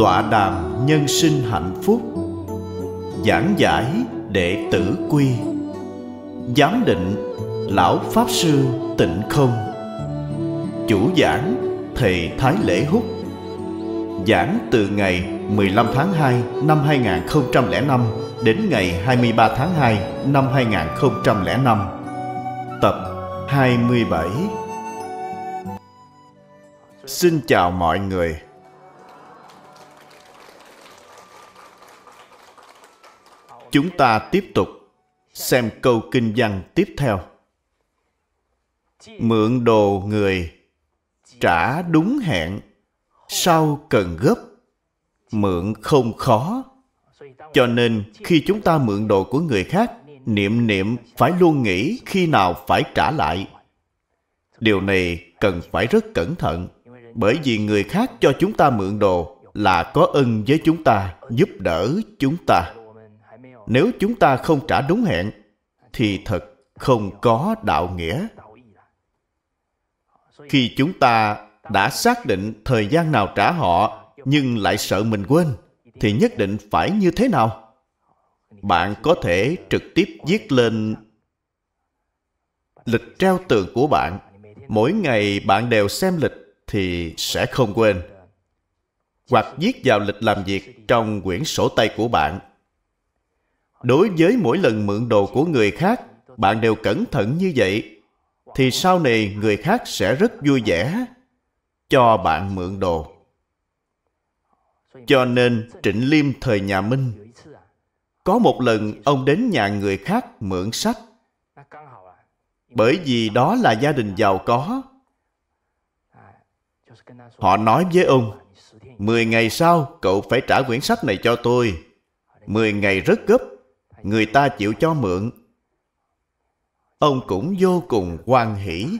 tọa đàm nhân sinh hạnh phúc giảng giải đệ tử quy giám định lão pháp sư tịnh không chủ giảng thầy thái lễ húc giảng từ ngày 15 tháng 2 năm 2005 đến ngày 23 tháng 2 năm 2005 tập 27 Xin chào mọi người chúng ta tiếp tục xem câu kinh văn tiếp theo. Mượn đồ người, trả đúng hẹn, sau cần gấp, mượn không khó. Cho nên khi chúng ta mượn đồ của người khác, niệm niệm phải luôn nghĩ khi nào phải trả lại. Điều này cần phải rất cẩn thận, bởi vì người khác cho chúng ta mượn đồ là có ân với chúng ta, giúp đỡ chúng ta nếu chúng ta không trả đúng hẹn thì thật không có đạo nghĩa khi chúng ta đã xác định thời gian nào trả họ nhưng lại sợ mình quên thì nhất định phải như thế nào bạn có thể trực tiếp viết lên lịch treo tường của bạn mỗi ngày bạn đều xem lịch thì sẽ không quên hoặc viết vào lịch làm việc trong quyển sổ tay của bạn đối với mỗi lần mượn đồ của người khác bạn đều cẩn thận như vậy thì sau này người khác sẽ rất vui vẻ cho bạn mượn đồ cho nên trịnh liêm thời nhà minh có một lần ông đến nhà người khác mượn sách bởi vì đó là gia đình giàu có họ nói với ông mười ngày sau cậu phải trả quyển sách này cho tôi mười ngày rất gấp người ta chịu cho mượn ông cũng vô cùng hoan hỷ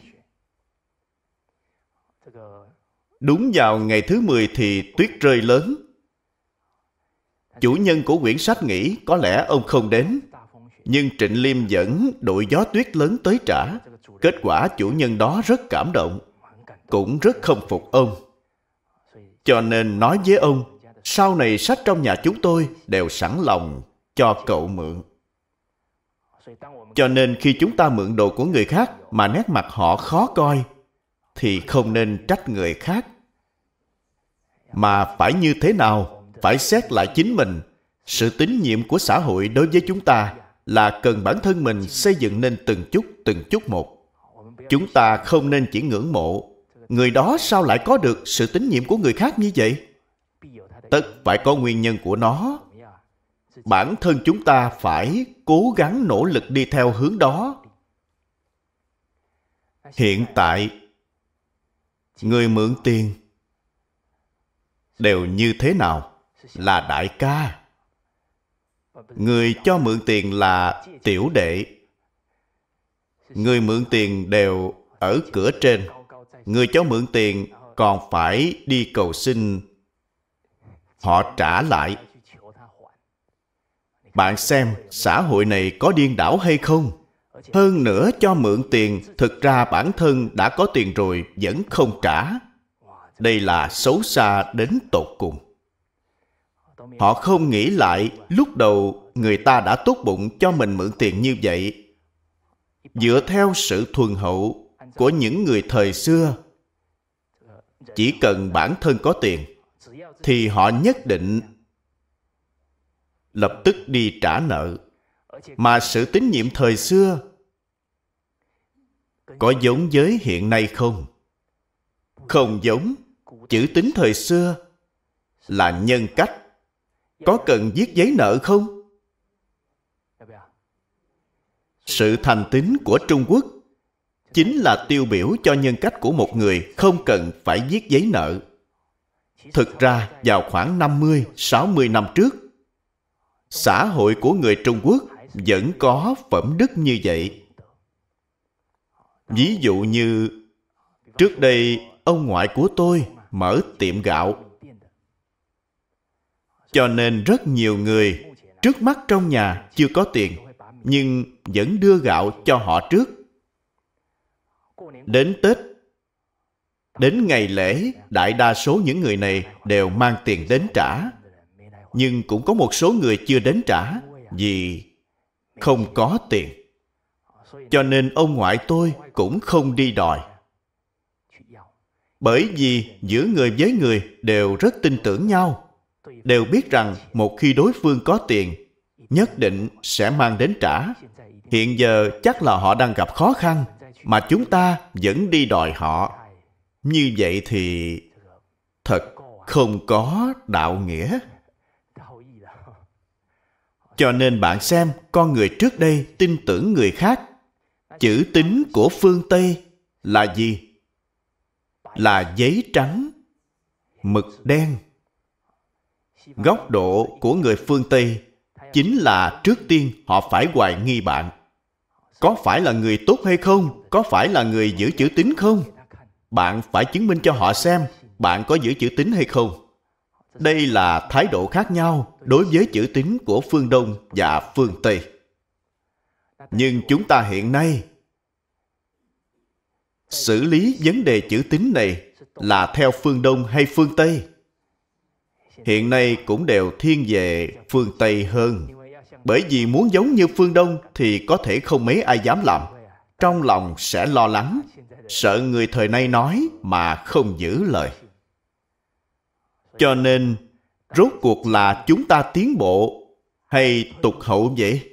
đúng vào ngày thứ 10 thì tuyết rơi lớn chủ nhân của quyển sách nghĩ có lẽ ông không đến nhưng trịnh liêm vẫn đội gió tuyết lớn tới trả kết quả chủ nhân đó rất cảm động cũng rất không phục ông cho nên nói với ông sau này sách trong nhà chúng tôi đều sẵn lòng cho cậu mượn cho nên khi chúng ta mượn đồ của người khác mà nét mặt họ khó coi thì không nên trách người khác mà phải như thế nào phải xét lại chính mình sự tín nhiệm của xã hội đối với chúng ta là cần bản thân mình xây dựng nên từng chút từng chút một chúng ta không nên chỉ ngưỡng mộ người đó sao lại có được sự tín nhiệm của người khác như vậy tất phải có nguyên nhân của nó bản thân chúng ta phải cố gắng nỗ lực đi theo hướng đó hiện tại người mượn tiền đều như thế nào là đại ca người cho mượn tiền là tiểu đệ người mượn tiền đều ở cửa trên người cho mượn tiền còn phải đi cầu xin họ trả lại bạn xem xã hội này có điên đảo hay không hơn nữa cho mượn tiền thực ra bản thân đã có tiền rồi vẫn không trả đây là xấu xa đến tột cùng họ không nghĩ lại lúc đầu người ta đã tốt bụng cho mình mượn tiền như vậy dựa theo sự thuần hậu của những người thời xưa chỉ cần bản thân có tiền thì họ nhất định lập tức đi trả nợ mà sự tín nhiệm thời xưa có giống với hiện nay không không giống chữ tín thời xưa là nhân cách có cần viết giấy nợ không sự thành tín của trung quốc chính là tiêu biểu cho nhân cách của một người không cần phải viết giấy nợ thực ra vào khoảng 50, 60 năm trước xã hội của người trung quốc vẫn có phẩm đức như vậy ví dụ như trước đây ông ngoại của tôi mở tiệm gạo cho nên rất nhiều người trước mắt trong nhà chưa có tiền nhưng vẫn đưa gạo cho họ trước đến tết đến ngày lễ đại đa số những người này đều mang tiền đến trả nhưng cũng có một số người chưa đến trả vì không có tiền cho nên ông ngoại tôi cũng không đi đòi bởi vì giữa người với người đều rất tin tưởng nhau đều biết rằng một khi đối phương có tiền nhất định sẽ mang đến trả hiện giờ chắc là họ đang gặp khó khăn mà chúng ta vẫn đi đòi họ như vậy thì thật không có đạo nghĩa cho nên bạn xem con người trước đây tin tưởng người khác chữ tính của phương tây là gì là giấy trắng mực đen góc độ của người phương tây chính là trước tiên họ phải hoài nghi bạn có phải là người tốt hay không có phải là người giữ chữ tín không bạn phải chứng minh cho họ xem bạn có giữ chữ tín hay không đây là thái độ khác nhau đối với chữ tín của phương Đông và phương Tây. Nhưng chúng ta hiện nay xử lý vấn đề chữ tín này là theo phương Đông hay phương Tây? Hiện nay cũng đều thiên về phương Tây hơn. Bởi vì muốn giống như phương Đông thì có thể không mấy ai dám làm. Trong lòng sẽ lo lắng, sợ người thời nay nói mà không giữ lời. Cho nên, rốt cuộc là chúng ta tiến bộ hay tục hậu vậy?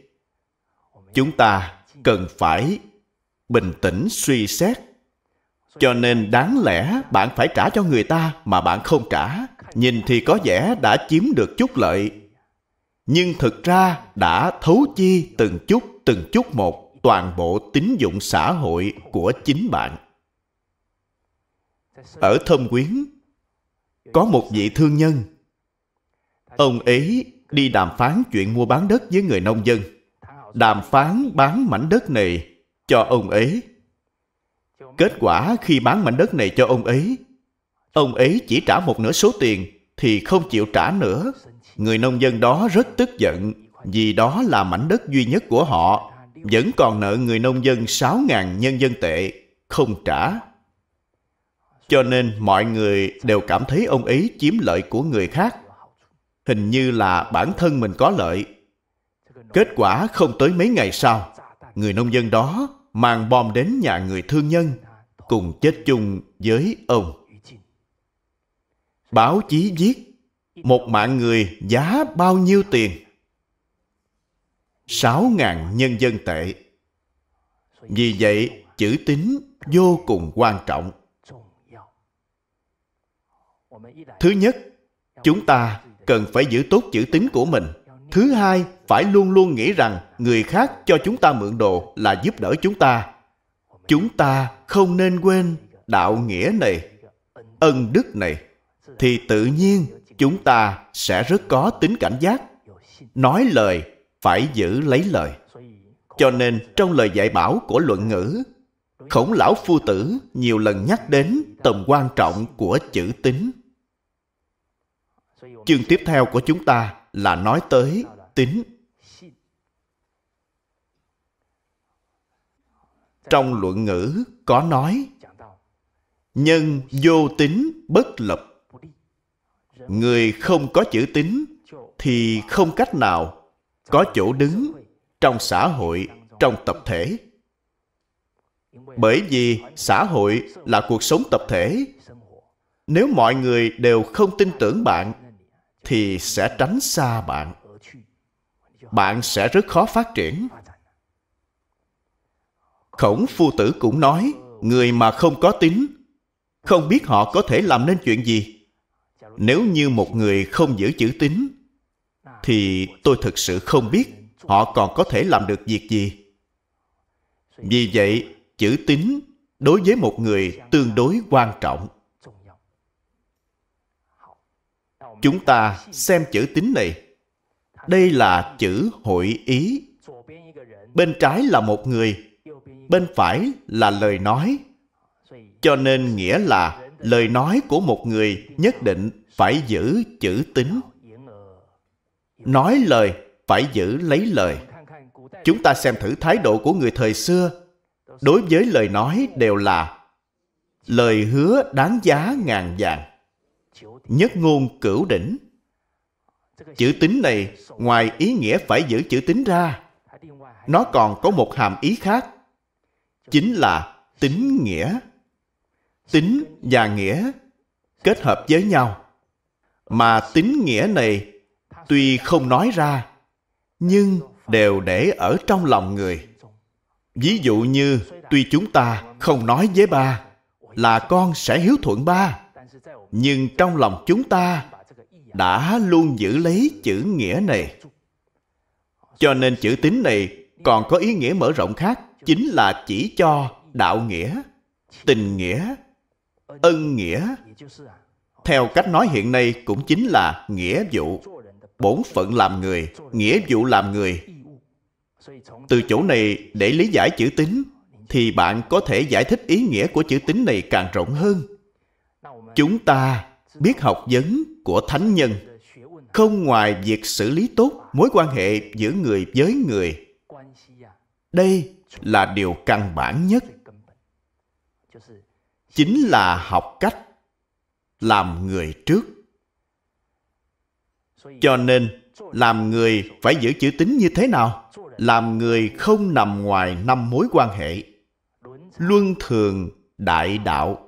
Chúng ta cần phải bình tĩnh suy xét. Cho nên đáng lẽ bạn phải trả cho người ta mà bạn không trả. Nhìn thì có vẻ đã chiếm được chút lợi. Nhưng thực ra đã thấu chi từng chút từng chút một toàn bộ tín dụng xã hội của chính bạn. Ở thâm quyến có một vị thương nhân ông ấy đi đàm phán chuyện mua bán đất với người nông dân đàm phán bán mảnh đất này cho ông ấy kết quả khi bán mảnh đất này cho ông ấy ông ấy chỉ trả một nửa số tiền thì không chịu trả nữa người nông dân đó rất tức giận vì đó là mảnh đất duy nhất của họ vẫn còn nợ người nông dân 6.000 nhân dân tệ không trả cho nên mọi người đều cảm thấy ông ấy chiếm lợi của người khác. Hình như là bản thân mình có lợi. Kết quả không tới mấy ngày sau, người nông dân đó mang bom đến nhà người thương nhân, cùng chết chung với ông. Báo chí viết, một mạng người giá bao nhiêu tiền? Sáu ngàn nhân dân tệ. Vì vậy, chữ tín vô cùng quan trọng thứ nhất chúng ta cần phải giữ tốt chữ tín của mình thứ hai phải luôn luôn nghĩ rằng người khác cho chúng ta mượn đồ là giúp đỡ chúng ta chúng ta không nên quên đạo nghĩa này ân đức này thì tự nhiên chúng ta sẽ rất có tính cảnh giác nói lời phải giữ lấy lời cho nên trong lời dạy bảo của luận ngữ khổng lão phu tử nhiều lần nhắc đến tầm quan trọng của chữ tín chương tiếp theo của chúng ta là nói tới tính trong luận ngữ có nói nhân vô tính bất lập người không có chữ tính thì không cách nào có chỗ đứng trong xã hội trong tập thể bởi vì xã hội là cuộc sống tập thể nếu mọi người đều không tin tưởng bạn thì sẽ tránh xa bạn bạn sẽ rất khó phát triển khổng phu tử cũng nói người mà không có tính, không biết họ có thể làm nên chuyện gì nếu như một người không giữ chữ tính, thì tôi thực sự không biết họ còn có thể làm được việc gì vì vậy chữ tính đối với một người tương đối quan trọng chúng ta xem chữ tín này đây là chữ hội ý bên trái là một người bên phải là lời nói cho nên nghĩa là lời nói của một người nhất định phải giữ chữ tín nói lời phải giữ lấy lời chúng ta xem thử thái độ của người thời xưa đối với lời nói đều là lời hứa đáng giá ngàn vàng nhất ngôn cửu đỉnh chữ tính này ngoài ý nghĩa phải giữ chữ tính ra nó còn có một hàm ý khác chính là tính nghĩa tính và nghĩa kết hợp với nhau mà tính nghĩa này tuy không nói ra nhưng đều để ở trong lòng người ví dụ như tuy chúng ta không nói với ba là con sẽ hiếu thuận ba nhưng trong lòng chúng ta đã luôn giữ lấy chữ nghĩa này cho nên chữ tín này còn có ý nghĩa mở rộng khác chính là chỉ cho đạo nghĩa tình nghĩa ân nghĩa theo cách nói hiện nay cũng chính là nghĩa vụ bổn phận làm người nghĩa vụ làm người từ chỗ này để lý giải chữ tín thì bạn có thể giải thích ý nghĩa của chữ tín này càng rộng hơn chúng ta biết học vấn của thánh nhân không ngoài việc xử lý tốt mối quan hệ giữa người với người đây là điều căn bản nhất chính là học cách làm người trước cho nên làm người phải giữ chữ tín như thế nào làm người không nằm ngoài năm mối quan hệ luân thường đại đạo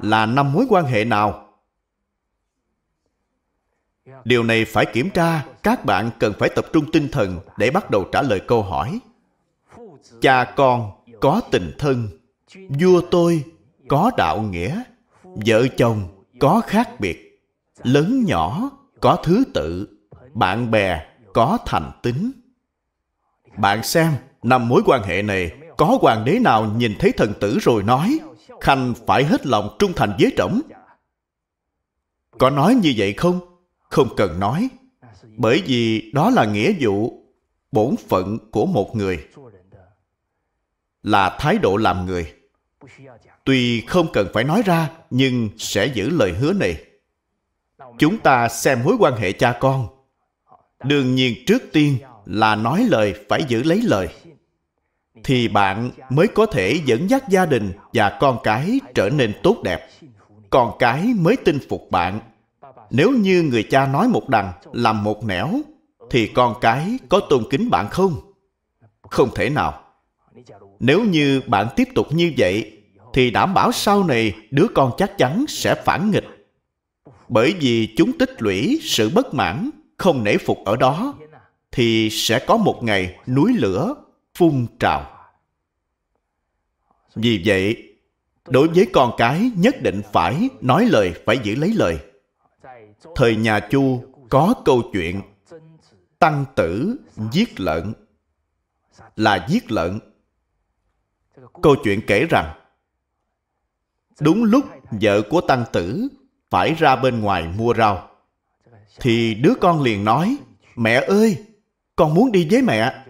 là năm mối quan hệ nào điều này phải kiểm tra các bạn cần phải tập trung tinh thần để bắt đầu trả lời câu hỏi cha con có tình thân vua tôi có đạo nghĩa vợ chồng có khác biệt lớn nhỏ có thứ tự bạn bè có thành tính bạn xem năm mối quan hệ này có hoàng đế nào nhìn thấy thần tử rồi nói Khanh phải hết lòng trung thành với trẫm. Có nói như vậy không? Không cần nói. Bởi vì đó là nghĩa vụ, bổn phận của một người. Là thái độ làm người. Tuy không cần phải nói ra, nhưng sẽ giữ lời hứa này. Chúng ta xem mối quan hệ cha con. Đương nhiên trước tiên là nói lời phải giữ lấy lời thì bạn mới có thể dẫn dắt gia đình và con cái trở nên tốt đẹp con cái mới tin phục bạn nếu như người cha nói một đằng làm một nẻo thì con cái có tôn kính bạn không không thể nào nếu như bạn tiếp tục như vậy thì đảm bảo sau này đứa con chắc chắn sẽ phản nghịch bởi vì chúng tích lũy sự bất mãn không nể phục ở đó thì sẽ có một ngày núi lửa phun trào vì vậy, đối với con cái nhất định phải nói lời, phải giữ lấy lời. Thời nhà Chu có câu chuyện tăng tử giết lợn là giết lợn. Câu chuyện kể rằng đúng lúc vợ của tăng tử phải ra bên ngoài mua rau thì đứa con liền nói mẹ ơi con muốn đi với mẹ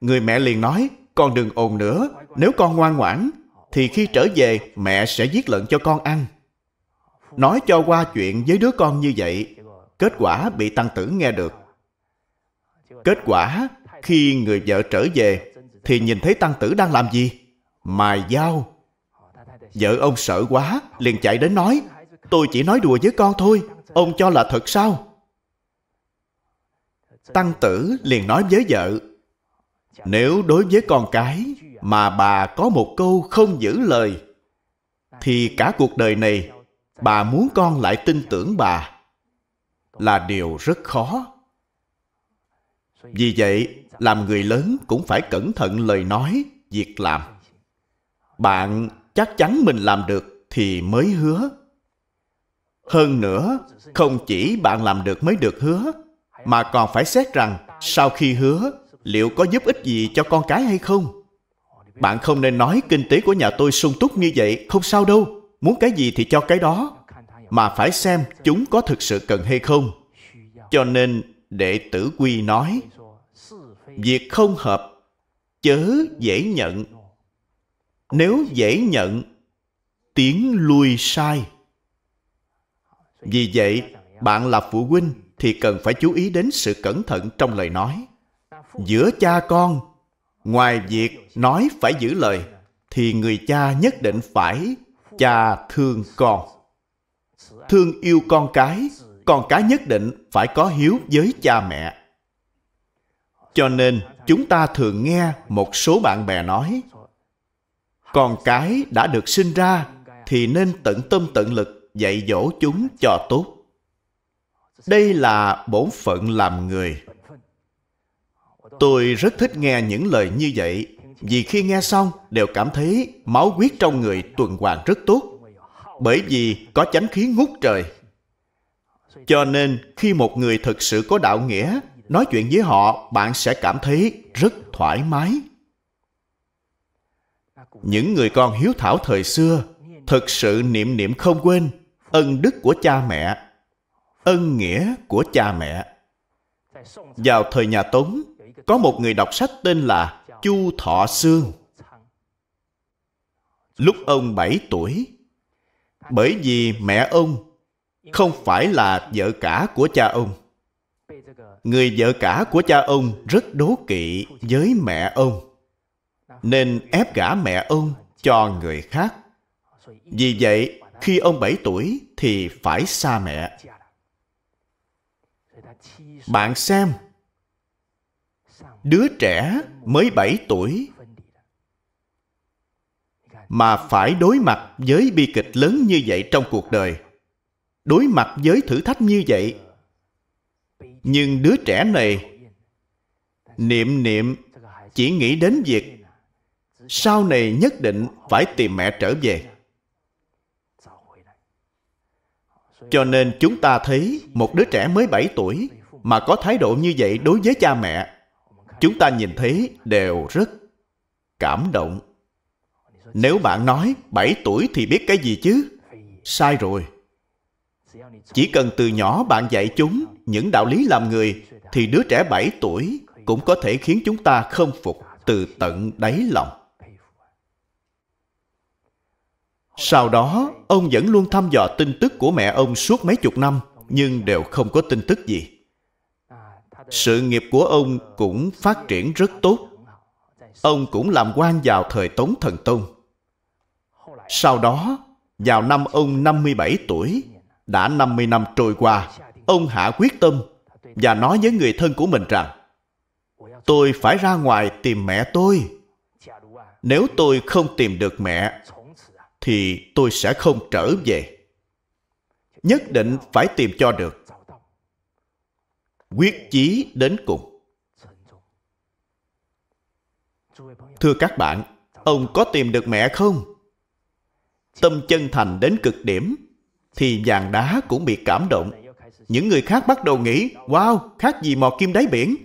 người mẹ liền nói con đừng ồn nữa nếu con ngoan ngoãn thì khi trở về mẹ sẽ giết lợn cho con ăn nói cho qua chuyện với đứa con như vậy kết quả bị tăng tử nghe được kết quả khi người vợ trở về thì nhìn thấy tăng tử đang làm gì mài dao vợ ông sợ quá liền chạy đến nói tôi chỉ nói đùa với con thôi ông cho là thật sao tăng tử liền nói với vợ nếu đối với con cái mà bà có một câu không giữ lời thì cả cuộc đời này bà muốn con lại tin tưởng bà là điều rất khó vì vậy làm người lớn cũng phải cẩn thận lời nói việc làm bạn chắc chắn mình làm được thì mới hứa hơn nữa không chỉ bạn làm được mới được hứa mà còn phải xét rằng sau khi hứa liệu có giúp ích gì cho con cái hay không bạn không nên nói kinh tế của nhà tôi sung túc như vậy không sao đâu muốn cái gì thì cho cái đó mà phải xem chúng có thực sự cần hay không cho nên đệ tử quy nói việc không hợp chớ dễ nhận nếu dễ nhận tiếng lui sai vì vậy bạn là phụ huynh thì cần phải chú ý đến sự cẩn thận trong lời nói giữa cha con ngoài việc nói phải giữ lời thì người cha nhất định phải cha thương con thương yêu con cái con cái nhất định phải có hiếu với cha mẹ cho nên chúng ta thường nghe một số bạn bè nói con cái đã được sinh ra thì nên tận tâm tận lực dạy dỗ chúng cho tốt đây là bổn phận làm người Tôi rất thích nghe những lời như vậy, vì khi nghe xong đều cảm thấy máu huyết trong người tuần hoàn rất tốt, bởi vì có chánh khí ngút trời. Cho nên khi một người thực sự có đạo nghĩa, nói chuyện với họ bạn sẽ cảm thấy rất thoải mái. Những người con hiếu thảo thời xưa thực sự niệm niệm không quên ân đức của cha mẹ, ân nghĩa của cha mẹ. Vào thời nhà Tống, có một người đọc sách tên là Chu Thọ Sương. Lúc ông 7 tuổi, bởi vì mẹ ông không phải là vợ cả của cha ông. Người vợ cả của cha ông rất đố kỵ với mẹ ông, nên ép gả mẹ ông cho người khác. Vì vậy, khi ông 7 tuổi thì phải xa mẹ. Bạn xem, đứa trẻ mới 7 tuổi mà phải đối mặt với bi kịch lớn như vậy trong cuộc đời đối mặt với thử thách như vậy nhưng đứa trẻ này niệm niệm chỉ nghĩ đến việc sau này nhất định phải tìm mẹ trở về cho nên chúng ta thấy một đứa trẻ mới 7 tuổi mà có thái độ như vậy đối với cha mẹ chúng ta nhìn thấy đều rất cảm động. Nếu bạn nói 7 tuổi thì biết cái gì chứ? Sai rồi. Chỉ cần từ nhỏ bạn dạy chúng những đạo lý làm người thì đứa trẻ 7 tuổi cũng có thể khiến chúng ta không phục từ tận đáy lòng. Sau đó, ông vẫn luôn thăm dò tin tức của mẹ ông suốt mấy chục năm nhưng đều không có tin tức gì sự nghiệp của ông cũng phát triển rất tốt ông cũng làm quan vào thời tống thần tông sau đó vào năm ông 57 tuổi đã 50 năm trôi qua ông hạ quyết tâm và nói với người thân của mình rằng tôi phải ra ngoài tìm mẹ tôi nếu tôi không tìm được mẹ thì tôi sẽ không trở về nhất định phải tìm cho được quyết chí đến cùng thưa các bạn ông có tìm được mẹ không tâm chân thành đến cực điểm thì vàng đá cũng bị cảm động những người khác bắt đầu nghĩ wow khác gì mò kim đáy biển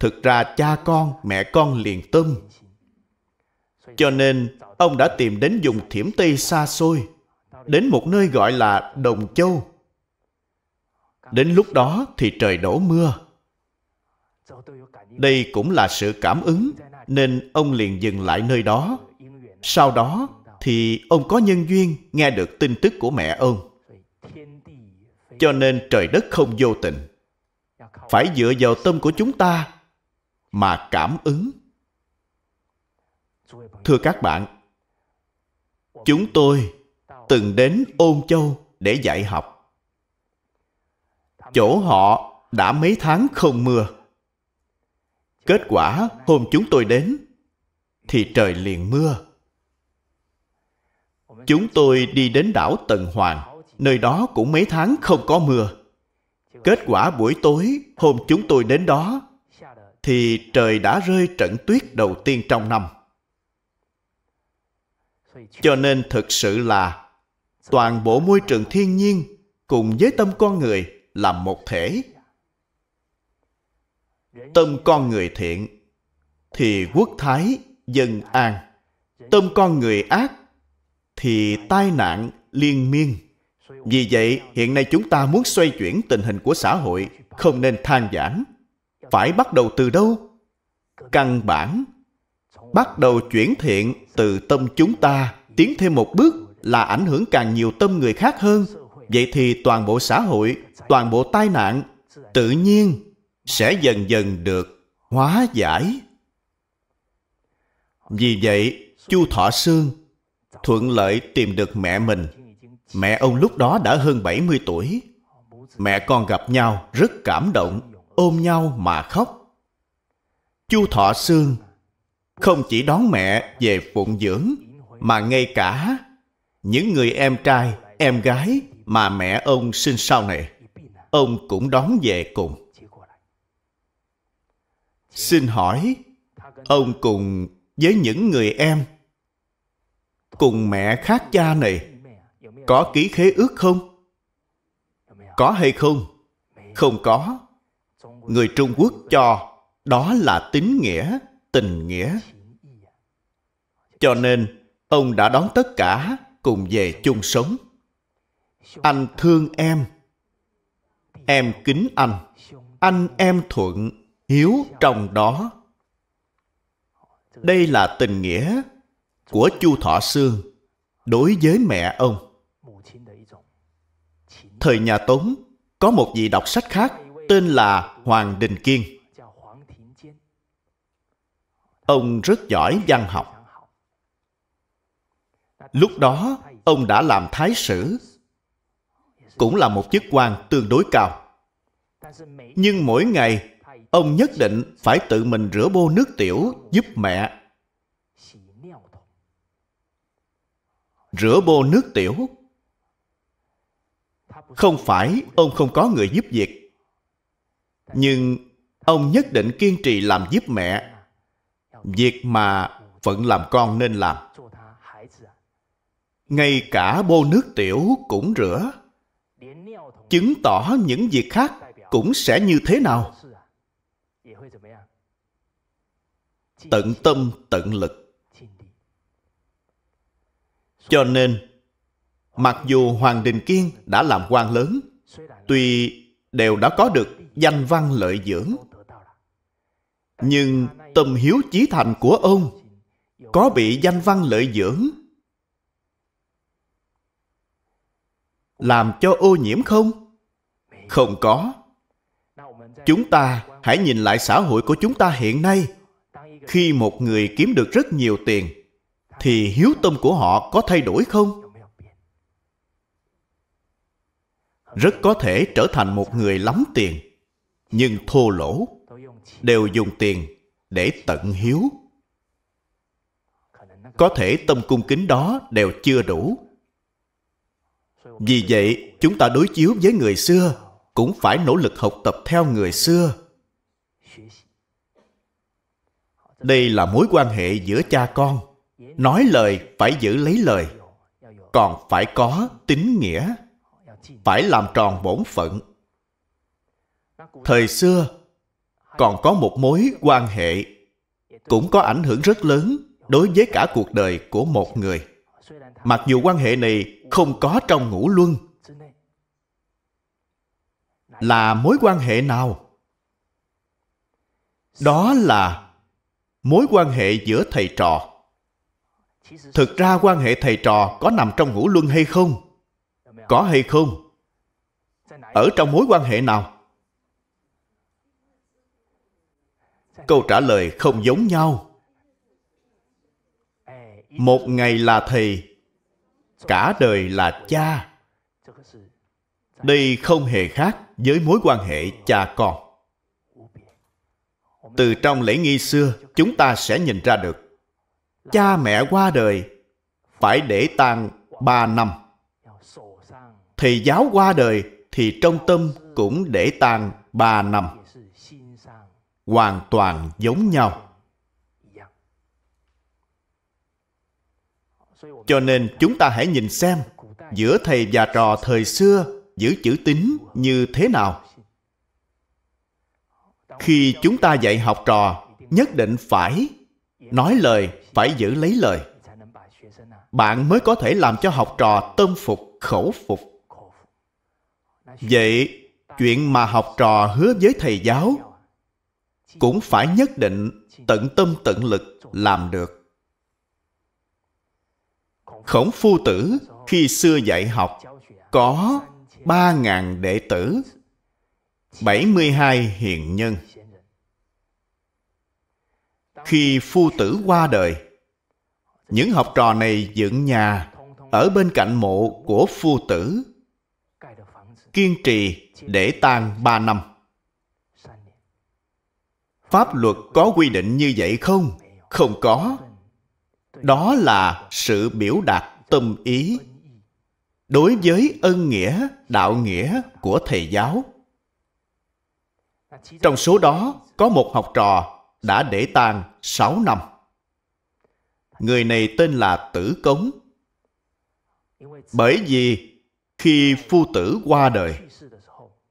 thực ra cha con mẹ con liền tâm cho nên ông đã tìm đến dùng thiểm tây xa xôi đến một nơi gọi là đồng châu đến lúc đó thì trời đổ mưa đây cũng là sự cảm ứng nên ông liền dừng lại nơi đó sau đó thì ông có nhân duyên nghe được tin tức của mẹ ông cho nên trời đất không vô tình phải dựa vào tâm của chúng ta mà cảm ứng thưa các bạn chúng tôi từng đến ôn châu để dạy học chỗ họ đã mấy tháng không mưa. Kết quả hôm chúng tôi đến thì trời liền mưa. Chúng tôi đi đến đảo Tần Hoàng, nơi đó cũng mấy tháng không có mưa. Kết quả buổi tối hôm chúng tôi đến đó thì trời đã rơi trận tuyết đầu tiên trong năm. Cho nên thực sự là toàn bộ môi trường thiên nhiên cùng với tâm con người làm một thể tâm con người thiện thì quốc thái dân an tâm con người ác thì tai nạn liên miên vì vậy hiện nay chúng ta muốn xoay chuyển tình hình của xã hội không nên than giảng phải bắt đầu từ đâu căn bản bắt đầu chuyển thiện từ tâm chúng ta tiến thêm một bước là ảnh hưởng càng nhiều tâm người khác hơn vậy thì toàn bộ xã hội, toàn bộ tai nạn tự nhiên sẽ dần dần được hóa giải. Vì vậy, Chu Thọ Sương thuận lợi tìm được mẹ mình. Mẹ ông lúc đó đã hơn 70 tuổi. Mẹ con gặp nhau rất cảm động, ôm nhau mà khóc. Chu Thọ Sương không chỉ đón mẹ về phụng dưỡng mà ngay cả những người em trai, em gái mà mẹ ông sinh sau này ông cũng đón về cùng xin hỏi ông cùng với những người em cùng mẹ khác cha này có ký khế ước không có hay không không có người trung quốc cho đó là tín nghĩa tình nghĩa cho nên ông đã đón tất cả cùng về chung sống anh thương em em kính anh anh em thuận hiếu trong đó đây là tình nghĩa của chu thọ sương đối với mẹ ông thời nhà tống có một vị đọc sách khác tên là hoàng đình kiên ông rất giỏi văn học lúc đó ông đã làm thái sử cũng là một chức quan tương đối cao. Nhưng mỗi ngày, ông nhất định phải tự mình rửa bô nước tiểu giúp mẹ. Rửa bô nước tiểu không phải ông không có người giúp việc nhưng ông nhất định kiên trì làm giúp mẹ việc mà phận làm con nên làm ngay cả bô nước tiểu cũng rửa chứng tỏ những việc khác cũng sẽ như thế nào tận tâm tận lực cho nên mặc dù hoàng đình kiên đã làm quan lớn tuy đều đã có được danh văn lợi dưỡng nhưng tâm hiếu chí thành của ông có bị danh văn lợi dưỡng làm cho ô nhiễm không không có chúng ta hãy nhìn lại xã hội của chúng ta hiện nay khi một người kiếm được rất nhiều tiền thì hiếu tâm của họ có thay đổi không rất có thể trở thành một người lắm tiền nhưng thô lỗ đều dùng tiền để tận hiếu có thể tâm cung kính đó đều chưa đủ vì vậy, chúng ta đối chiếu với người xưa cũng phải nỗ lực học tập theo người xưa. Đây là mối quan hệ giữa cha con. Nói lời phải giữ lấy lời, còn phải có tính nghĩa, phải làm tròn bổn phận. Thời xưa còn có một mối quan hệ cũng có ảnh hưởng rất lớn đối với cả cuộc đời của một người. Mặc dù quan hệ này không có trong ngũ luân là mối quan hệ nào đó là mối quan hệ giữa thầy trò thực ra quan hệ thầy trò có nằm trong ngũ luân hay không có hay không ở trong mối quan hệ nào câu trả lời không giống nhau một ngày là thầy cả đời là cha đây không hề khác với mối quan hệ cha con từ trong lễ nghi xưa chúng ta sẽ nhìn ra được cha mẹ qua đời phải để tang ba năm thầy giáo qua đời thì trong tâm cũng để tang ba năm hoàn toàn giống nhau Cho nên chúng ta hãy nhìn xem giữa thầy và trò thời xưa giữ chữ tín như thế nào. Khi chúng ta dạy học trò, nhất định phải nói lời, phải giữ lấy lời. Bạn mới có thể làm cho học trò tâm phục, khẩu phục. Vậy, chuyện mà học trò hứa với thầy giáo cũng phải nhất định tận tâm tận lực làm được Khổng phu tử khi xưa dạy học có 3.000 đệ tử, 72 hiền nhân. Khi phu tử qua đời, những học trò này dựng nhà ở bên cạnh mộ của phu tử, kiên trì để tang 3 năm. Pháp luật có quy định như vậy không? Không có đó là sự biểu đạt tâm ý đối với ân nghĩa đạo nghĩa của thầy giáo trong số đó có một học trò đã để tang 6 năm. Người này tên là Tử Cống. Bởi vì khi phu tử qua đời,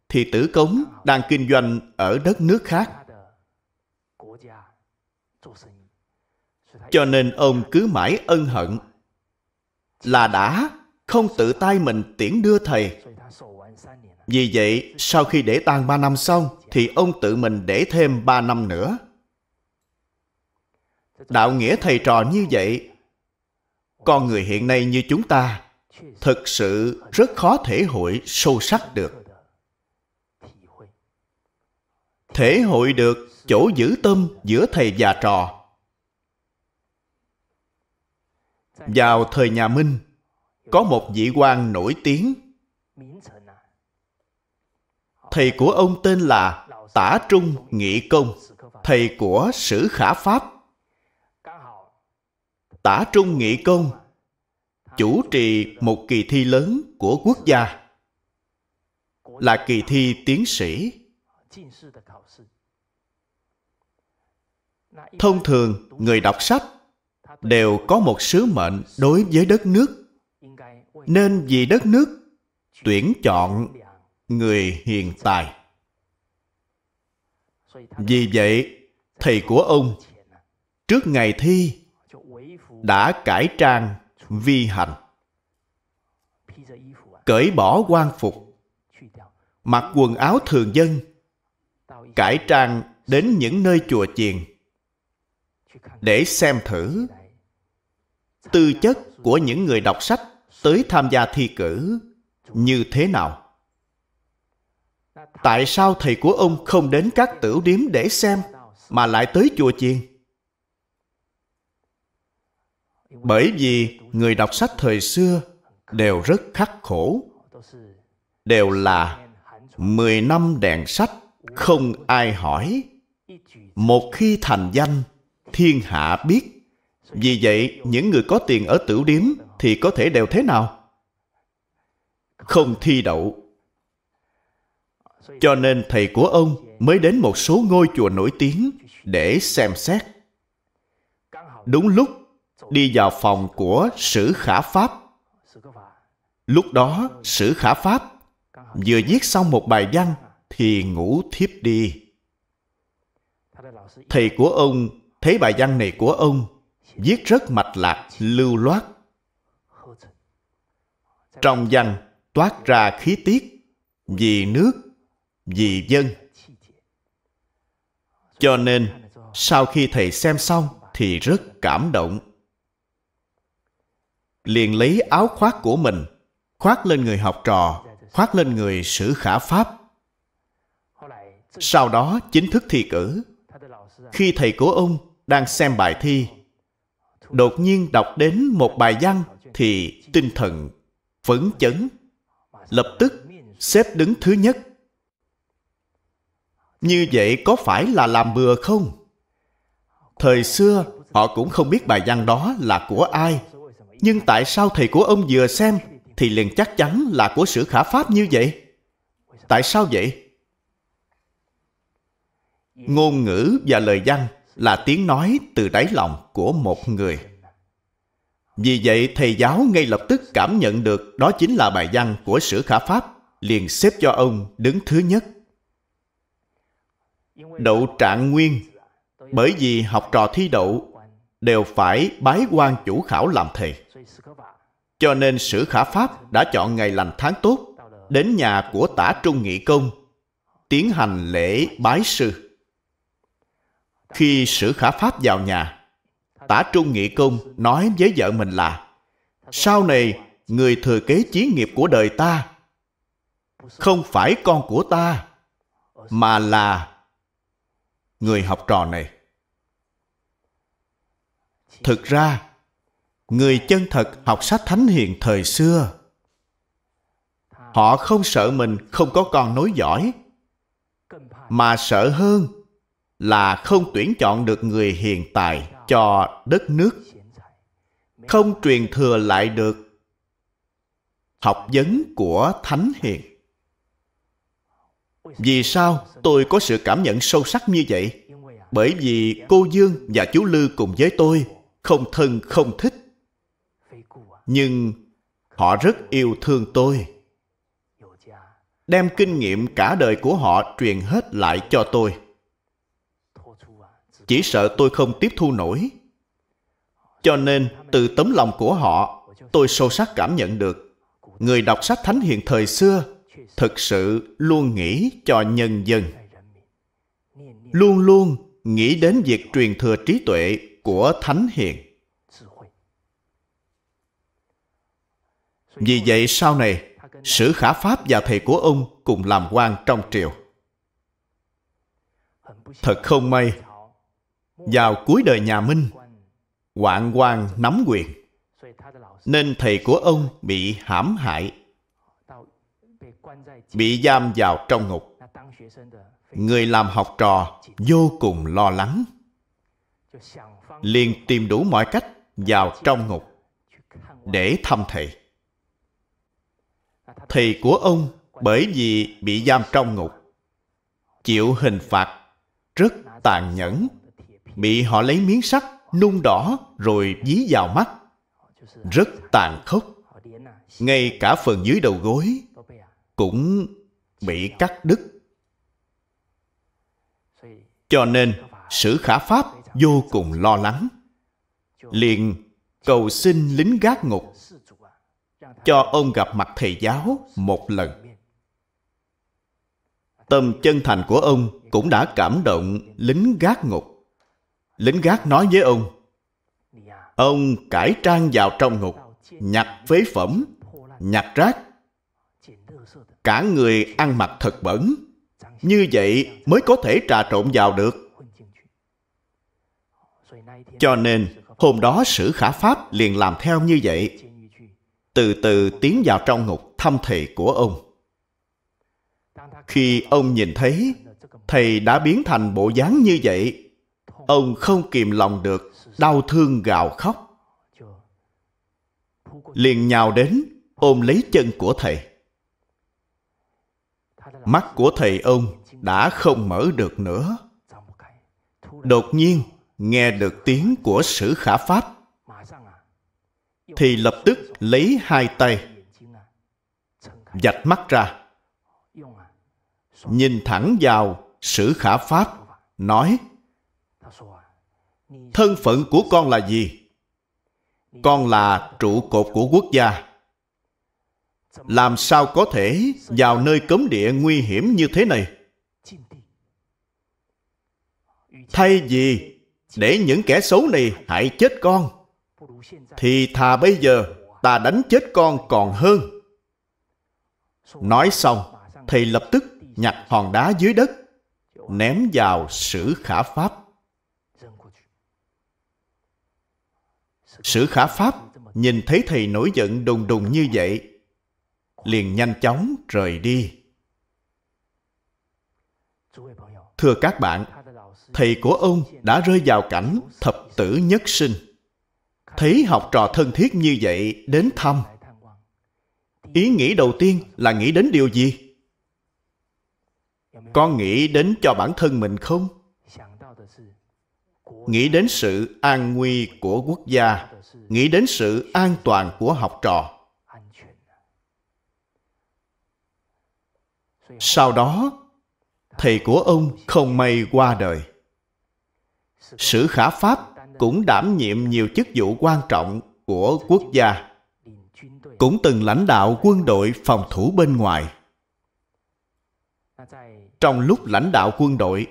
thì Tử Cống đang kinh doanh ở đất nước khác cho nên ông cứ mãi ân hận là đã không tự tay mình tiễn đưa thầy vì vậy sau khi để tang ba năm xong thì ông tự mình để thêm ba năm nữa đạo nghĩa thầy trò như vậy con người hiện nay như chúng ta thực sự rất khó thể hội sâu sắc được thể hội được chỗ giữ tâm giữa thầy và trò vào thời nhà minh có một vị quan nổi tiếng thầy của ông tên là tả trung nghị công thầy của sử khả pháp tả trung nghị công chủ trì một kỳ thi lớn của quốc gia là kỳ thi tiến sĩ thông thường người đọc sách đều có một sứ mệnh đối với đất nước nên vì đất nước tuyển chọn người hiền tài vì vậy thầy của ông trước ngày thi đã cải trang vi hành cởi bỏ quan phục mặc quần áo thường dân cải trang đến những nơi chùa chiền để xem thử tư chất của những người đọc sách tới tham gia thi cử như thế nào tại sao thầy của ông không đến các tửu điếm để xem mà lại tới chùa chiền bởi vì người đọc sách thời xưa đều rất khắc khổ đều là mười năm đèn sách không ai hỏi một khi thành danh thiên hạ biết vì vậy, những người có tiền ở tiểu điếm thì có thể đều thế nào? Không thi đậu. Cho nên thầy của ông mới đến một số ngôi chùa nổi tiếng để xem xét. Đúng lúc đi vào phòng của Sử Khả Pháp. Lúc đó, Sử Khả Pháp vừa viết xong một bài văn thì ngủ thiếp đi. Thầy của ông thấy bài văn này của ông viết rất mạch lạc, lưu loát. Trong văn toát ra khí tiết vì nước, vì dân. Cho nên, sau khi thầy xem xong thì rất cảm động. Liền lấy áo khoác của mình, khoác lên người học trò, khoác lên người sử khả pháp. Sau đó chính thức thi cử. Khi thầy của ông đang xem bài thi đột nhiên đọc đến một bài văn thì tinh thần phấn chấn lập tức xếp đứng thứ nhất như vậy có phải là làm bừa không thời xưa họ cũng không biết bài văn đó là của ai nhưng tại sao thầy của ông vừa xem thì liền chắc chắn là của sử khả pháp như vậy tại sao vậy ngôn ngữ và lời văn là tiếng nói từ đáy lòng của một người. Vì vậy, thầy giáo ngay lập tức cảm nhận được đó chính là bài văn của Sử Khả Pháp, liền xếp cho ông đứng thứ nhất. Đậu trạng nguyên, bởi vì học trò thi đậu đều phải bái quan chủ khảo làm thầy. Cho nên Sử Khả Pháp đã chọn ngày lành tháng tốt, đến nhà của tả Trung Nghị Công, tiến hành lễ bái sư. Khi Sử Khả Pháp vào nhà, Tả Trung Nghị Công nói với vợ mình là Sau này, người thừa kế chí nghiệp của đời ta không phải con của ta, mà là người học trò này. Thực ra, người chân thật học sách thánh hiền thời xưa, họ không sợ mình không có con nối dõi, mà sợ hơn là không tuyển chọn được người hiện tại cho đất nước không truyền thừa lại được học vấn của thánh hiền vì sao tôi có sự cảm nhận sâu sắc như vậy bởi vì cô dương và chú lư cùng với tôi không thân không thích nhưng họ rất yêu thương tôi đem kinh nghiệm cả đời của họ truyền hết lại cho tôi chỉ sợ tôi không tiếp thu nổi cho nên từ tấm lòng của họ tôi sâu sắc cảm nhận được người đọc sách thánh hiền thời xưa thực sự luôn nghĩ cho nhân dân luôn luôn nghĩ đến việc truyền thừa trí tuệ của thánh hiền vì vậy sau này sử khả pháp và thầy của ông cùng làm quan trong triều thật không may vào cuối đời nhà Minh, Hoạn quan nắm quyền. Nên thầy của ông bị hãm hại, bị giam vào trong ngục. Người làm học trò vô cùng lo lắng, liền tìm đủ mọi cách vào trong ngục để thăm thầy. Thầy của ông bởi vì bị giam trong ngục, chịu hình phạt rất tàn nhẫn bị họ lấy miếng sắt nung đỏ rồi dí vào mắt rất tàn khốc ngay cả phần dưới đầu gối cũng bị cắt đứt cho nên sử khả pháp vô cùng lo lắng liền cầu xin lính gác ngục cho ông gặp mặt thầy giáo một lần tâm chân thành của ông cũng đã cảm động lính gác ngục lính gác nói với ông ông cải trang vào trong ngục nhặt phế phẩm nhặt rác cả người ăn mặc thật bẩn như vậy mới có thể trà trộn vào được cho nên hôm đó sử khả pháp liền làm theo như vậy từ từ tiến vào trong ngục thăm thầy của ông khi ông nhìn thấy thầy đã biến thành bộ dáng như vậy ông không kìm lòng được đau thương gào khóc liền nhào đến ôm lấy chân của thầy mắt của thầy ông đã không mở được nữa đột nhiên nghe được tiếng của sử khả pháp thì lập tức lấy hai tay dạch mắt ra nhìn thẳng vào sử khả pháp nói thân phận của con là gì con là trụ cột của quốc gia làm sao có thể vào nơi cấm địa nguy hiểm như thế này thay vì để những kẻ xấu này hại chết con thì thà bây giờ ta đánh chết con còn hơn nói xong thầy lập tức nhặt hòn đá dưới đất ném vào sử khả pháp Sử khả pháp nhìn thấy thầy nổi giận đùng đùng như vậy, liền nhanh chóng rời đi. Thưa các bạn, thầy của ông đã rơi vào cảnh thập tử nhất sinh. Thấy học trò thân thiết như vậy đến thăm. Ý nghĩ đầu tiên là nghĩ đến điều gì? Con nghĩ đến cho bản thân mình không? Nghĩ đến sự an nguy của quốc gia nghĩ đến sự an toàn của học trò sau đó thầy của ông không may qua đời sử khả pháp cũng đảm nhiệm nhiều chức vụ quan trọng của quốc gia cũng từng lãnh đạo quân đội phòng thủ bên ngoài trong lúc lãnh đạo quân đội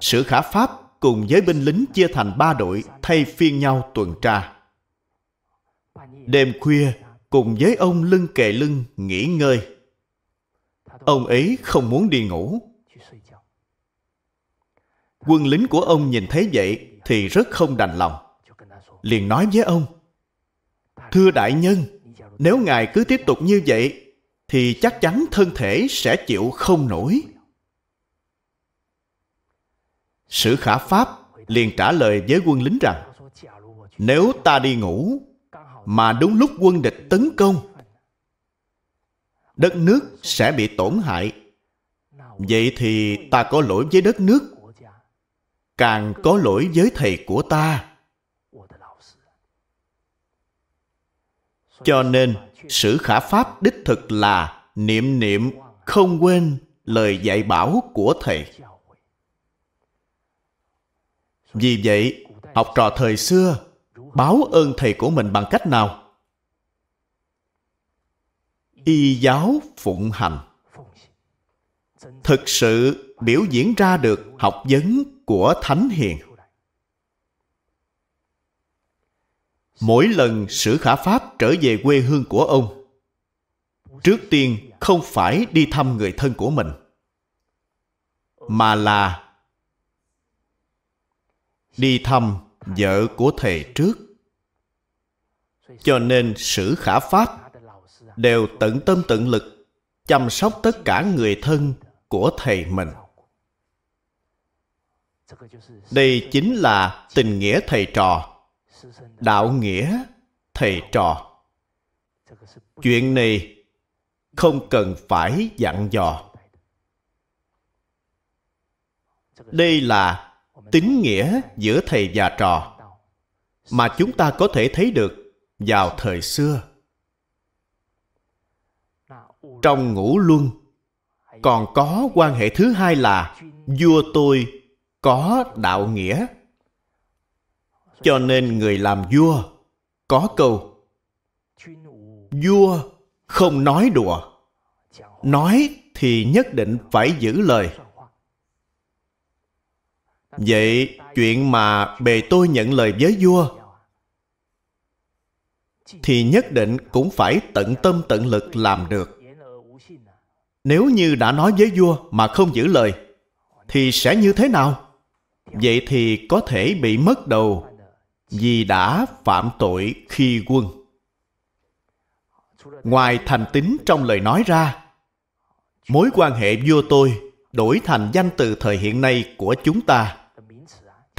sử khả pháp cùng với binh lính chia thành ba đội thay phiên nhau tuần tra đêm khuya cùng với ông lưng kề lưng nghỉ ngơi ông ấy không muốn đi ngủ quân lính của ông nhìn thấy vậy thì rất không đành lòng liền nói với ông thưa đại nhân nếu ngài cứ tiếp tục như vậy thì chắc chắn thân thể sẽ chịu không nổi sử khả pháp liền trả lời với quân lính rằng nếu ta đi ngủ mà đúng lúc quân địch tấn công đất nước sẽ bị tổn hại vậy thì ta có lỗi với đất nước càng có lỗi với thầy của ta cho nên sử khả pháp đích thực là niệm niệm không quên lời dạy bảo của thầy vì vậy học trò thời xưa báo ơn thầy của mình bằng cách nào y giáo phụng hành thực sự biểu diễn ra được học vấn của thánh hiền mỗi lần sử khả pháp trở về quê hương của ông trước tiên không phải đi thăm người thân của mình mà là đi thăm vợ của thầy trước cho nên sử khả pháp đều tận tâm tận lực chăm sóc tất cả người thân của thầy mình đây chính là tình nghĩa thầy trò đạo nghĩa thầy trò chuyện này không cần phải dặn dò đây là tính nghĩa giữa thầy và trò mà chúng ta có thể thấy được vào thời xưa trong ngũ luân còn có quan hệ thứ hai là vua tôi có đạo nghĩa cho nên người làm vua có câu vua không nói đùa nói thì nhất định phải giữ lời Vậy chuyện mà bề tôi nhận lời với vua thì nhất định cũng phải tận tâm tận lực làm được. Nếu như đã nói với vua mà không giữ lời thì sẽ như thế nào? Vậy thì có thể bị mất đầu vì đã phạm tội khi quân. Ngoài thành tính trong lời nói ra, mối quan hệ vua tôi đổi thành danh từ thời hiện nay của chúng ta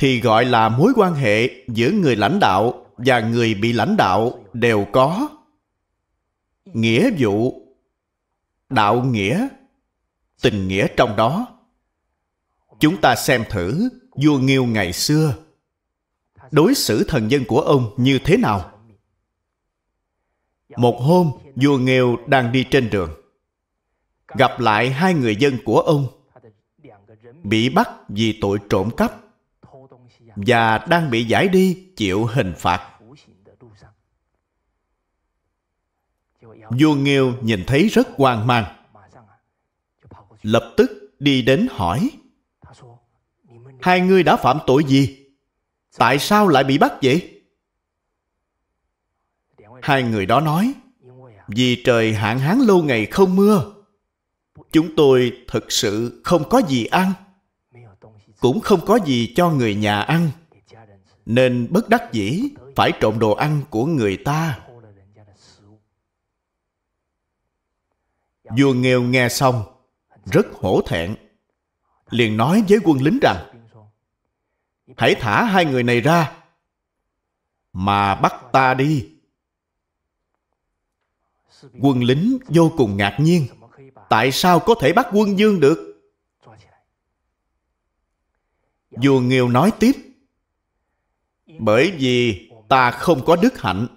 thì gọi là mối quan hệ giữa người lãnh đạo và người bị lãnh đạo đều có nghĩa vụ đạo nghĩa tình nghĩa trong đó chúng ta xem thử vua nghiêu ngày xưa đối xử thần dân của ông như thế nào một hôm vua nghiêu đang đi trên đường gặp lại hai người dân của ông bị bắt vì tội trộm cắp và đang bị giải đi chịu hình phạt vua nghiêu nhìn thấy rất hoang mang lập tức đi đến hỏi hai ngươi đã phạm tội gì tại sao lại bị bắt vậy hai người đó nói vì trời hạn hán lâu ngày không mưa chúng tôi thực sự không có gì ăn cũng không có gì cho người nhà ăn nên bất đắc dĩ phải trộn đồ ăn của người ta vua nghêu nghe xong rất hổ thẹn liền nói với quân lính rằng hãy thả hai người này ra mà bắt ta đi quân lính vô cùng ngạc nhiên tại sao có thể bắt quân dương được dù nghèo nói tiếp Bởi vì ta không có đức hạnh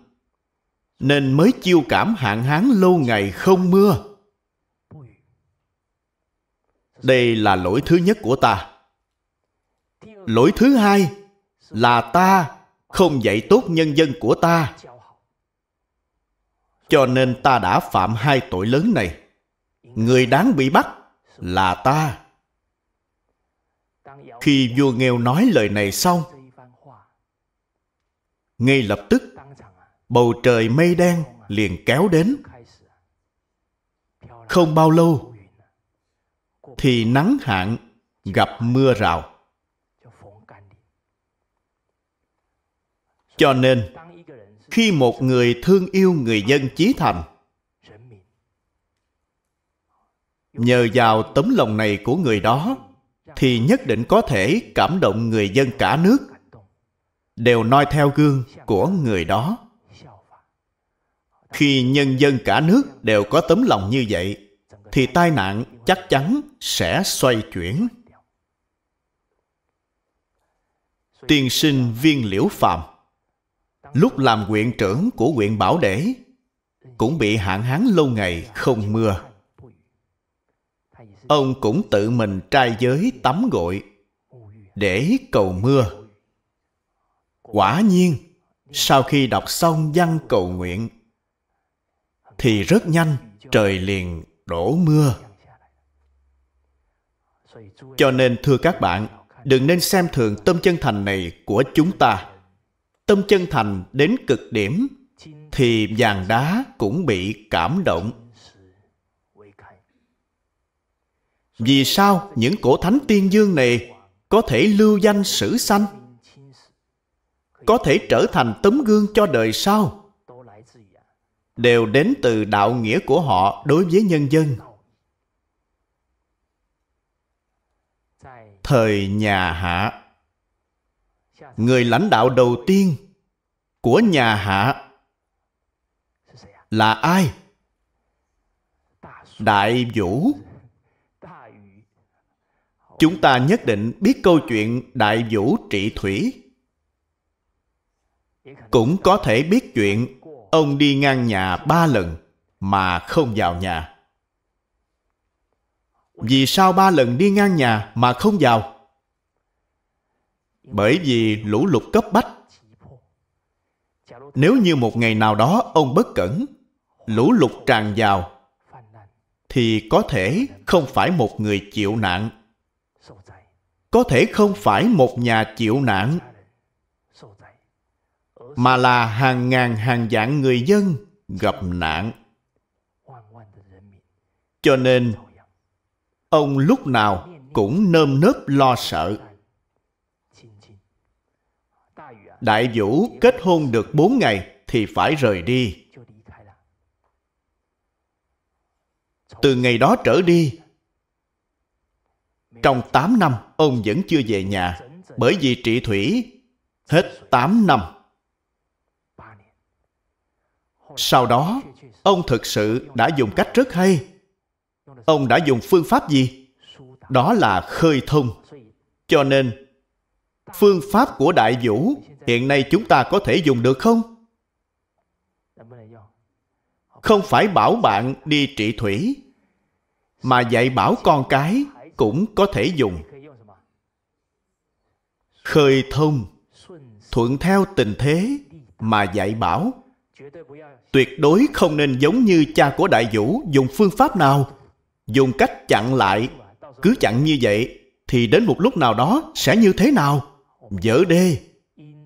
Nên mới chiêu cảm hạn hán lâu ngày không mưa Đây là lỗi thứ nhất của ta Lỗi thứ hai là ta không dạy tốt nhân dân của ta cho nên ta đã phạm hai tội lớn này người đáng bị bắt là ta khi vua nghèo nói lời này xong ngay lập tức bầu trời mây đen liền kéo đến không bao lâu thì nắng hạn gặp mưa rào cho nên khi một người thương yêu người dân chí thành nhờ vào tấm lòng này của người đó thì nhất định có thể cảm động người dân cả nước đều noi theo gương của người đó khi nhân dân cả nước đều có tấm lòng như vậy thì tai nạn chắc chắn sẽ xoay chuyển tiên sinh viên liễu Phạm lúc làm huyện trưởng của huyện bảo Đế cũng bị hạn hán lâu ngày không mưa ông cũng tự mình trai giới tắm gội để cầu mưa. Quả nhiên, sau khi đọc xong văn cầu nguyện, thì rất nhanh trời liền đổ mưa. Cho nên thưa các bạn, đừng nên xem thường tâm chân thành này của chúng ta. Tâm chân thành đến cực điểm thì vàng đá cũng bị cảm động Vì sao những cổ thánh tiên dương này có thể lưu danh sử sanh? Có thể trở thành tấm gương cho đời sau? Đều đến từ đạo nghĩa của họ đối với nhân dân. Thời nhà Hạ Người lãnh đạo đầu tiên của nhà Hạ là ai? Đại Vũ chúng ta nhất định biết câu chuyện Đại Vũ Trị Thủy. Cũng có thể biết chuyện ông đi ngang nhà ba lần mà không vào nhà. Vì sao ba lần đi ngang nhà mà không vào? Bởi vì lũ lụt cấp bách. Nếu như một ngày nào đó ông bất cẩn, lũ lụt tràn vào, thì có thể không phải một người chịu nạn có thể không phải một nhà chịu nạn mà là hàng ngàn hàng vạn người dân gặp nạn cho nên ông lúc nào cũng nơm nớp lo sợ đại vũ kết hôn được bốn ngày thì phải rời đi từ ngày đó trở đi trong 8 năm ông vẫn chưa về nhà bởi vì trị thủy hết 8 năm. Sau đó, ông thực sự đã dùng cách rất hay. Ông đã dùng phương pháp gì? Đó là khơi thông. Cho nên, phương pháp của Đại Vũ hiện nay chúng ta có thể dùng được không? Không phải bảo bạn đi trị thủy, mà dạy bảo con cái cũng có thể dùng khơi thông thuận theo tình thế mà dạy bảo tuyệt đối không nên giống như cha của đại vũ dùng phương pháp nào dùng cách chặn lại cứ chặn như vậy thì đến một lúc nào đó sẽ như thế nào dở đê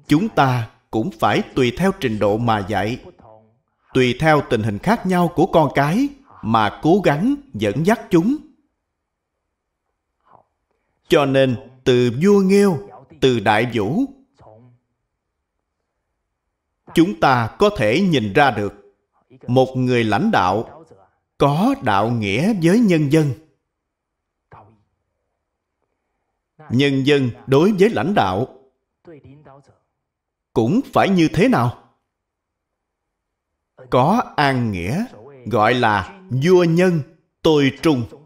chúng ta cũng phải tùy theo trình độ mà dạy tùy theo tình hình khác nhau của con cái mà cố gắng dẫn dắt chúng cho nên, từ vua nghêu, từ đại vũ, chúng ta có thể nhìn ra được một người lãnh đạo có đạo nghĩa với nhân dân. Nhân dân đối với lãnh đạo cũng phải như thế nào? Có an nghĩa gọi là vua nhân tôi trung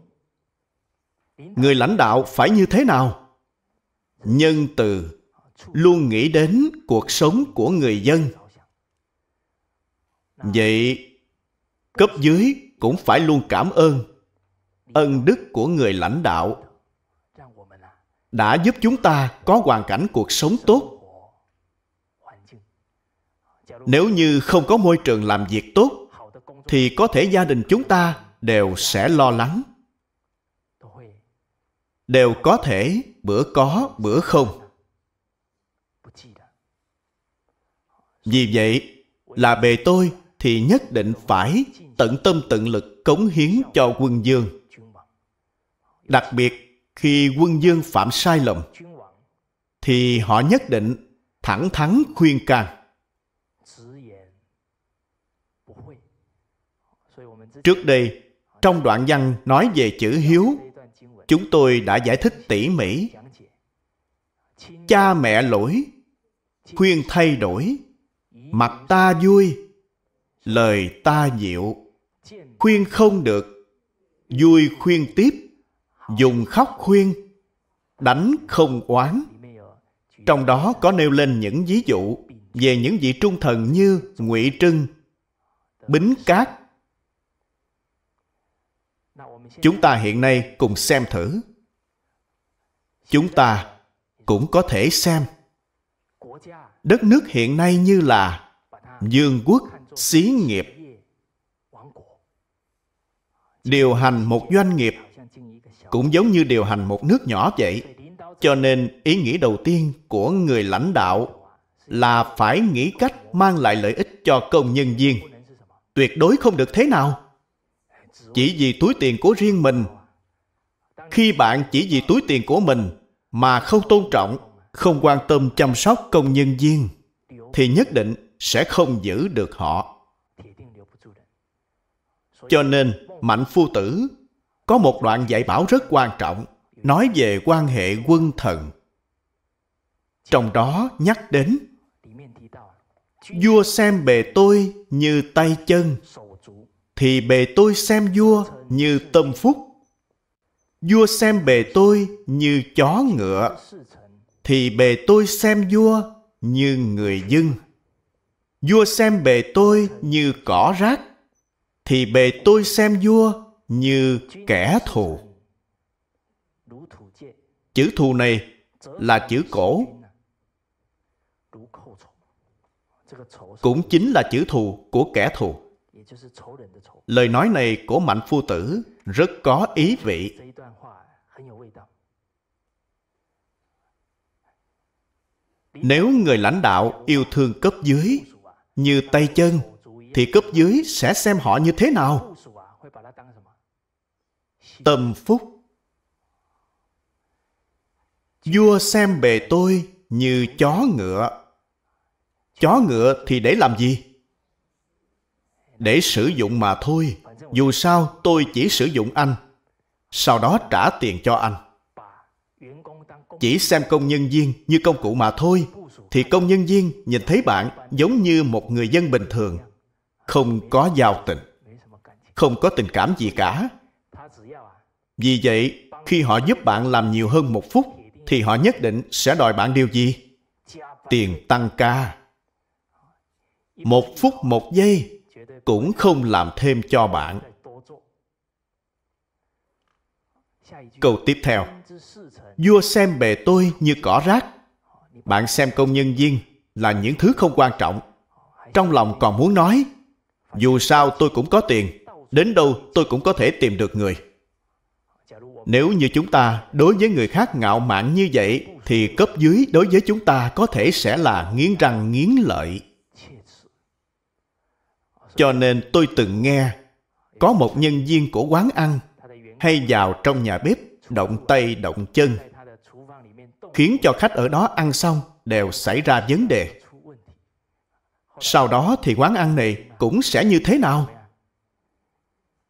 người lãnh đạo phải như thế nào nhân từ luôn nghĩ đến cuộc sống của người dân vậy cấp dưới cũng phải luôn cảm ơn ân đức của người lãnh đạo đã giúp chúng ta có hoàn cảnh cuộc sống tốt nếu như không có môi trường làm việc tốt thì có thể gia đình chúng ta đều sẽ lo lắng đều có thể bữa có bữa không vì vậy là bề tôi thì nhất định phải tận tâm tận lực cống hiến cho quân dương đặc biệt khi quân dương phạm sai lầm thì họ nhất định thẳng thắn khuyên can trước đây trong đoạn văn nói về chữ hiếu chúng tôi đã giải thích tỉ mỉ cha mẹ lỗi khuyên thay đổi mặt ta vui lời ta diệu khuyên không được vui khuyên tiếp dùng khóc khuyên đánh không oán trong đó có nêu lên những ví dụ về những vị trung thần như ngụy trưng bính cát chúng ta hiện nay cùng xem thử chúng ta cũng có thể xem đất nước hiện nay như là dương quốc xí nghiệp điều hành một doanh nghiệp cũng giống như điều hành một nước nhỏ vậy cho nên ý nghĩ đầu tiên của người lãnh đạo là phải nghĩ cách mang lại lợi ích cho công nhân viên tuyệt đối không được thế nào chỉ vì túi tiền của riêng mình khi bạn chỉ vì túi tiền của mình mà không tôn trọng không quan tâm chăm sóc công nhân viên thì nhất định sẽ không giữ được họ cho nên mạnh phu tử có một đoạn dạy bảo rất quan trọng nói về quan hệ quân thần trong đó nhắc đến vua xem bề tôi như tay chân thì bề tôi xem vua như tâm phúc vua xem bề tôi như chó ngựa thì bề tôi xem vua như người dân vua xem bề tôi như cỏ rác thì bề tôi xem vua như kẻ thù chữ thù này là chữ cổ cũng chính là chữ thù của kẻ thù Lời nói này của Mạnh Phu Tử rất có ý vị. Nếu người lãnh đạo yêu thương cấp dưới như tay chân, thì cấp dưới sẽ xem họ như thế nào? Tâm phúc Vua xem bề tôi như chó ngựa. Chó ngựa thì để làm gì? để sử dụng mà thôi dù sao tôi chỉ sử dụng anh sau đó trả tiền cho anh chỉ xem công nhân viên như công cụ mà thôi thì công nhân viên nhìn thấy bạn giống như một người dân bình thường không có giao tình không có tình cảm gì cả vì vậy khi họ giúp bạn làm nhiều hơn một phút thì họ nhất định sẽ đòi bạn điều gì tiền tăng ca một phút một giây cũng không làm thêm cho bạn câu tiếp theo vua xem bề tôi như cỏ rác bạn xem công nhân viên là những thứ không quan trọng trong lòng còn muốn nói dù sao tôi cũng có tiền đến đâu tôi cũng có thể tìm được người nếu như chúng ta đối với người khác ngạo mạn như vậy thì cấp dưới đối với chúng ta có thể sẽ là nghiến răng nghiến lợi cho nên tôi từng nghe có một nhân viên của quán ăn hay vào trong nhà bếp động tay động chân khiến cho khách ở đó ăn xong đều xảy ra vấn đề. Sau đó thì quán ăn này cũng sẽ như thế nào?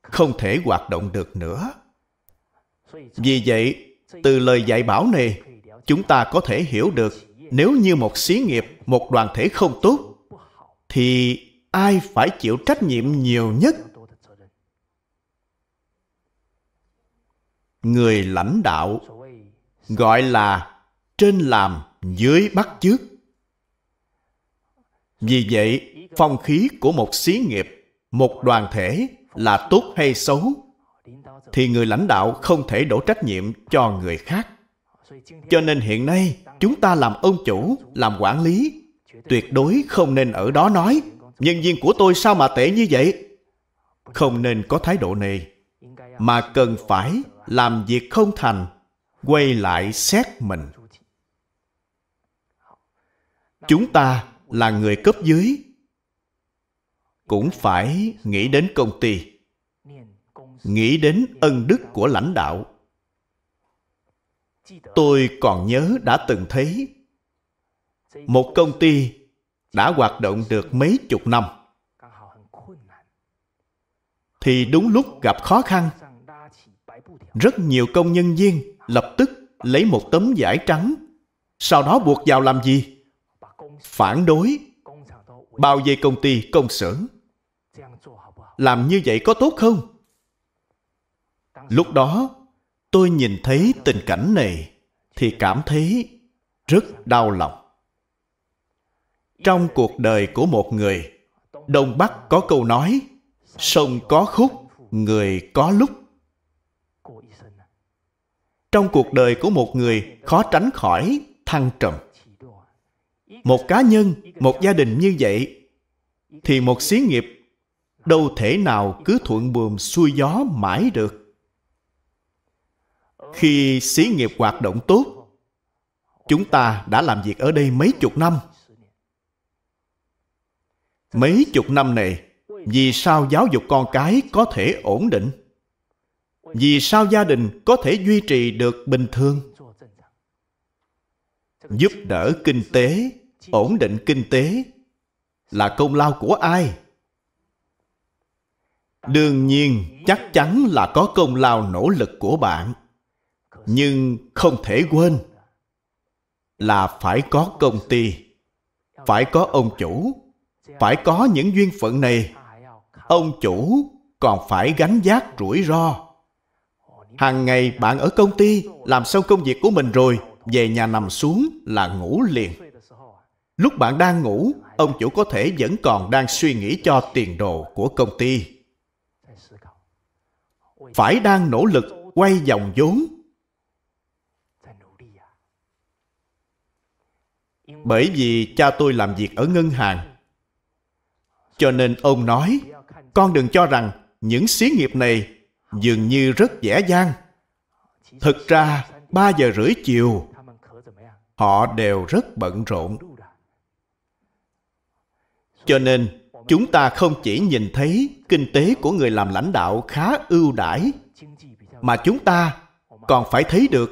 Không thể hoạt động được nữa. Vì vậy, từ lời dạy bảo này, chúng ta có thể hiểu được nếu như một xí nghiệp, một đoàn thể không tốt, thì ai phải chịu trách nhiệm nhiều nhất người lãnh đạo gọi là trên làm dưới bắt chước vì vậy phong khí của một xí nghiệp một đoàn thể là tốt hay xấu thì người lãnh đạo không thể đổ trách nhiệm cho người khác cho nên hiện nay chúng ta làm ông chủ làm quản lý tuyệt đối không nên ở đó nói nhân viên của tôi sao mà tệ như vậy không nên có thái độ này mà cần phải làm việc không thành quay lại xét mình chúng ta là người cấp dưới cũng phải nghĩ đến công ty nghĩ đến ân đức của lãnh đạo tôi còn nhớ đã từng thấy một công ty đã hoạt động được mấy chục năm thì đúng lúc gặp khó khăn rất nhiều công nhân viên lập tức lấy một tấm vải trắng sau đó buộc vào làm gì phản đối bao vây công ty công xưởng làm như vậy có tốt không lúc đó tôi nhìn thấy tình cảnh này thì cảm thấy rất đau lòng trong cuộc đời của một người đông bắc có câu nói sông có khúc người có lúc trong cuộc đời của một người khó tránh khỏi thăng trầm một cá nhân một gia đình như vậy thì một xí nghiệp đâu thể nào cứ thuận buồm xuôi gió mãi được khi xí nghiệp hoạt động tốt chúng ta đã làm việc ở đây mấy chục năm Mấy chục năm này, vì sao giáo dục con cái có thể ổn định? Vì sao gia đình có thể duy trì được bình thường? Giúp đỡ kinh tế, ổn định kinh tế là công lao của ai? Đương nhiên, chắc chắn là có công lao nỗ lực của bạn. Nhưng không thể quên là phải có công ty, phải có ông chủ, phải có những duyên phận này ông chủ còn phải gánh vác rủi ro hàng ngày bạn ở công ty làm xong công việc của mình rồi về nhà nằm xuống là ngủ liền lúc bạn đang ngủ ông chủ có thể vẫn còn đang suy nghĩ cho tiền đồ của công ty phải đang nỗ lực quay dòng vốn bởi vì cha tôi làm việc ở ngân hàng cho nên ông nói, con đừng cho rằng những xí nghiệp này dường như rất dễ dàng. Thực ra, ba giờ rưỡi chiều, họ đều rất bận rộn. Cho nên, chúng ta không chỉ nhìn thấy kinh tế của người làm lãnh đạo khá ưu đãi, mà chúng ta còn phải thấy được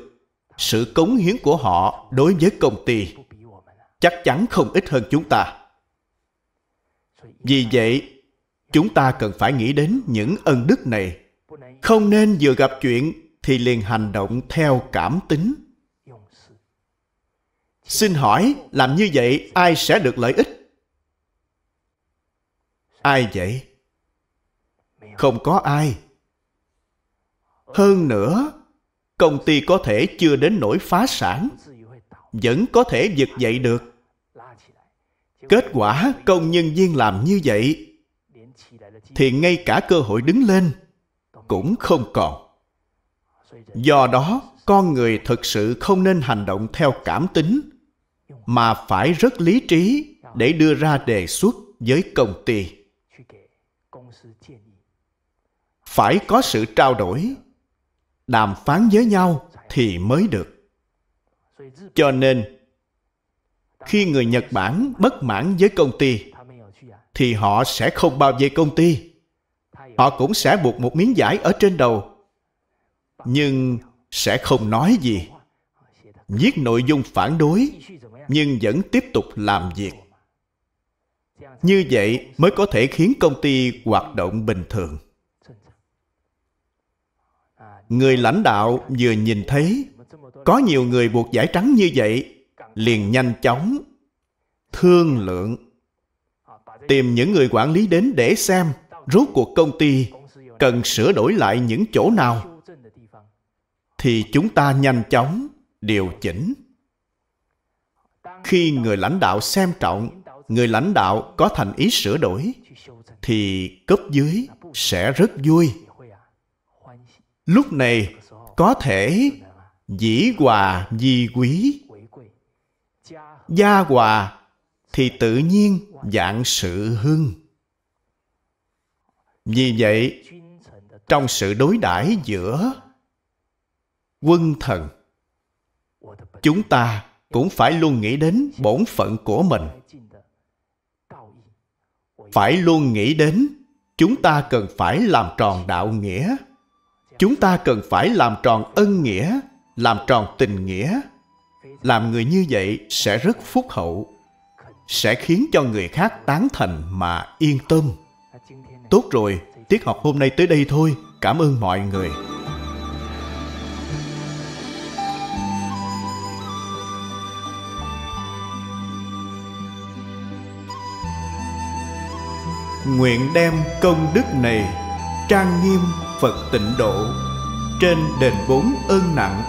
sự cống hiến của họ đối với công ty chắc chắn không ít hơn chúng ta vì vậy, chúng ta cần phải nghĩ đến những ân đức này. Không nên vừa gặp chuyện thì liền hành động theo cảm tính. Xin hỏi, làm như vậy ai sẽ được lợi ích? Ai vậy? Không có ai. Hơn nữa, công ty có thể chưa đến nỗi phá sản, vẫn có thể vực dậy được kết quả công nhân viên làm như vậy thì ngay cả cơ hội đứng lên cũng không còn do đó con người thực sự không nên hành động theo cảm tính mà phải rất lý trí để đưa ra đề xuất với công ty phải có sự trao đổi đàm phán với nhau thì mới được cho nên khi người nhật bản bất mãn với công ty thì họ sẽ không bao vây công ty họ cũng sẽ buộc một miếng vải ở trên đầu nhưng sẽ không nói gì viết nội dung phản đối nhưng vẫn tiếp tục làm việc như vậy mới có thể khiến công ty hoạt động bình thường người lãnh đạo vừa nhìn thấy có nhiều người buộc giải trắng như vậy liền nhanh chóng thương lượng tìm những người quản lý đến để xem rốt cuộc công ty cần sửa đổi lại những chỗ nào thì chúng ta nhanh chóng điều chỉnh khi người lãnh đạo xem trọng người lãnh đạo có thành ý sửa đổi thì cấp dưới sẽ rất vui lúc này có thể dĩ hòa di quý gia hòa thì tự nhiên dạng sự hưng vì vậy trong sự đối đãi giữa quân thần chúng ta cũng phải luôn nghĩ đến bổn phận của mình phải luôn nghĩ đến chúng ta cần phải làm tròn đạo nghĩa chúng ta cần phải làm tròn ân nghĩa làm tròn tình nghĩa làm người như vậy sẽ rất phúc hậu sẽ khiến cho người khác tán thành mà yên tâm tốt rồi tiết học hôm nay tới đây thôi cảm ơn mọi người nguyện đem công đức này trang nghiêm phật tịnh độ trên đền bốn ơn nặng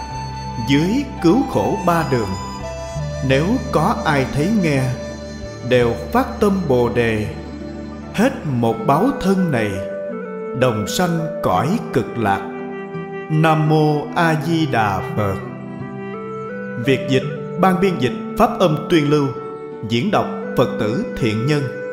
dưới cứu khổ ba đường nếu có ai thấy nghe đều phát tâm bồ đề hết một báo thân này đồng sanh cõi cực lạc nam mô a di đà phật việc dịch ban biên dịch pháp âm tuyên lưu diễn đọc phật tử thiện nhân